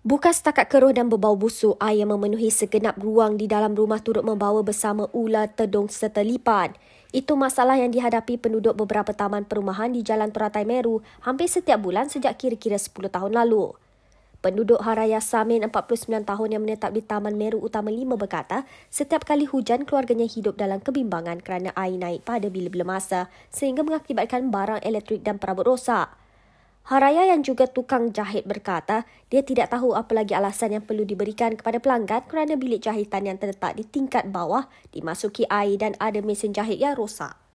Bukan setakat keruh dan berbau busuk, air memenuhi segenap ruang di dalam rumah turut membawa bersama ular tedung serta lipan. Itu masalah yang dihadapi penduduk beberapa taman perumahan di Jalan Teratai Meru hampir setiap bulan sejak kira-kira 10 tahun lalu. Penduduk Haraya Samin 49 tahun yang menetap di Taman Meru Utama 5 berkata, setiap kali hujan keluarganya hidup dalam kebimbangan kerana air naik pada bila-bila masa sehingga mengakibatkan barang elektrik dan perabot rosak. Haraya yang juga tukang jahit berkata dia tidak tahu apa lagi alasan yang perlu diberikan kepada pelanggan kerana bilik jahitan yang terletak di tingkat bawah dimasuki air dan ada mesin jahit yang rosak.